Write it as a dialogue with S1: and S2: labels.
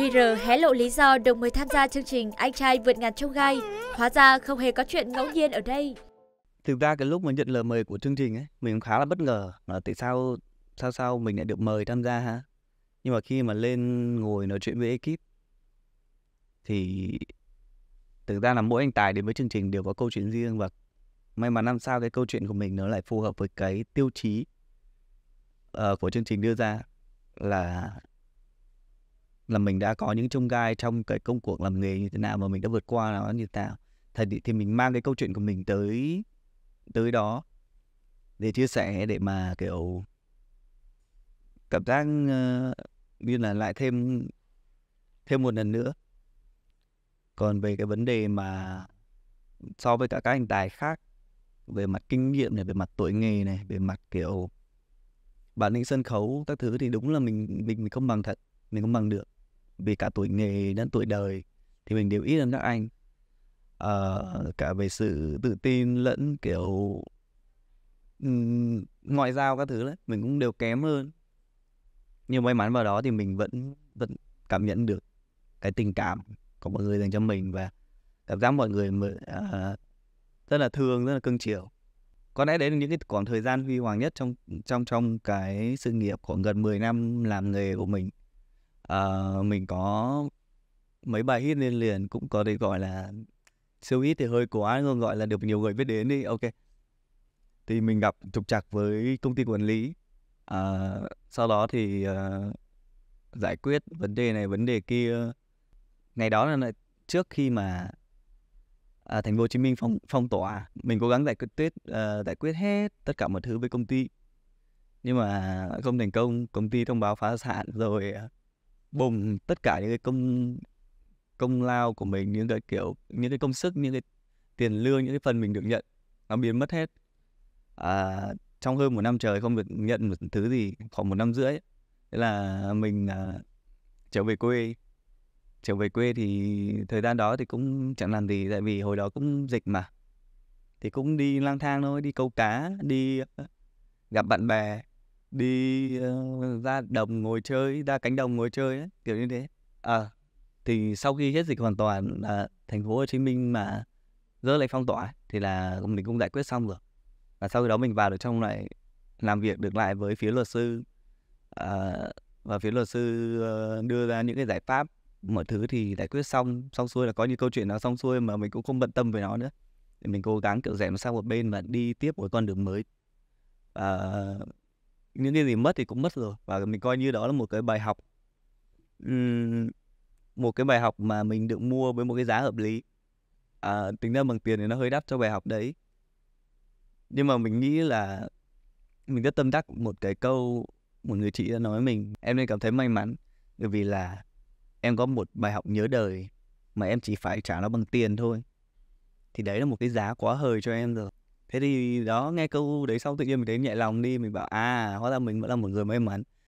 S1: QR hé lộ lý do đồng mới tham gia chương trình Anh trai vượt ngàn trông gai. Hóa ra không hề có chuyện ngẫu nhiên ở đây. Thực ra cái lúc mà nhận lời mời của chương trình ấy, mình cũng khá là bất ngờ là tại sao sao sao mình lại được mời tham gia ha. Nhưng mà khi mà lên ngồi nói chuyện với ekip thì thực ra là mỗi anh tài đến với chương trình đều có câu chuyện riêng và may mắn năm sau cái câu chuyện của mình nó lại phù hợp với cái tiêu chí uh, của chương trình đưa ra là là mình đã có những chông gai trong cái công cuộc làm nghề như thế nào mà mình đã vượt qua nó như thế nào thì, thì mình mang cái câu chuyện của mình tới tới đó để chia sẻ để mà kiểu cảm giác ờ, như là lại thêm thêm một lần nữa còn về cái vấn đề mà so với cả các anh tài khác về mặt kinh nghiệm này về mặt tuổi nghề này về mặt kiểu bản lĩnh sân khấu các thứ thì đúng là mình mình mình không bằng thật mình không bằng được vì cả tuổi nghề lẫn tuổi đời thì mình đều ít hơn các anh uh, cả về sự tự tin lẫn kiểu ngoại giao các thứ đấy mình cũng đều kém hơn nhưng may mắn vào đó thì mình vẫn vẫn cảm nhận được cái tình cảm của mọi người dành cho mình và cảm giác mọi người mới, à, rất là thương rất là cưng chiều có lẽ đấy là những cái khoảng thời gian huy hoàng nhất trong trong trong cái sự nghiệp khoảng gần 10 năm làm nghề của mình Ờ, mình có mấy bài hit liên liền cũng có thể gọi là siêu hit thì hơi quá nhưng gọi là được nhiều người biết đến đi ok thì mình gặp trục trặc với công ty quản lý à, sau đó thì à, giải quyết vấn đề này vấn đề kia ngày đó là trước khi mà à, thành phố Hồ Chí Minh phong phong tỏa mình cố gắng giải quyết tuyết à, giải quyết hết tất cả mọi thứ với công ty nhưng mà không thành công công ty thông báo phá sản rồi bùng tất cả những cái công công lao của mình những cái kiểu những cái công sức những cái tiền lương những cái phần mình được nhận nó biến mất hết à, trong hơn một năm trời không được nhận một thứ gì khoảng một năm rưỡi thế là mình à, trở về quê trở về quê thì thời gian đó thì cũng chẳng làm gì tại vì hồi đó cũng dịch mà thì cũng đi lang thang thôi đi câu cá đi ờ, gặp bạn bè đi uh, ra đồng ngồi chơi ra cánh đồng ngồi chơi ấy, kiểu như thế à, thì sau khi hết dịch hoàn toàn là thành phố Hồ Chí Minh mà dỡ lệnh phong tỏa thì là mình cũng giải quyết xong rồi và sau đó mình vào được trong lại làm việc được lại với phía luật sư à, và phía luật sư đưa ra những cái giải pháp mọi thứ thì giải quyết xong xong xuôi là có những câu chuyện nó xong xuôi mà mình cũng không bận tâm về nó nữa thì mình cố gắng kiểu rẽ sang một bên và đi tiếp một con đường mới và những cái gì mất thì cũng mất rồi và mình coi như đó là một cái bài học một cái bài học mà mình được mua với một cái giá hợp lý à, tính ra bằng tiền thì nó hơi đắt cho bài học đấy nhưng mà mình nghĩ là mình rất tâm đắc một cái câu một người chị đã nói với mình em nên cảm thấy may mắn bởi vì là em có một bài học nhớ đời mà em chỉ phải trả nó bằng tiền thôi thì đấy là một cái giá quá hời cho em rồi thế thì đó nghe câu đấy xong tự nhiên mình thấy nhẹ lòng đi mình bảo à hóa ra mình vẫn là một người may mắn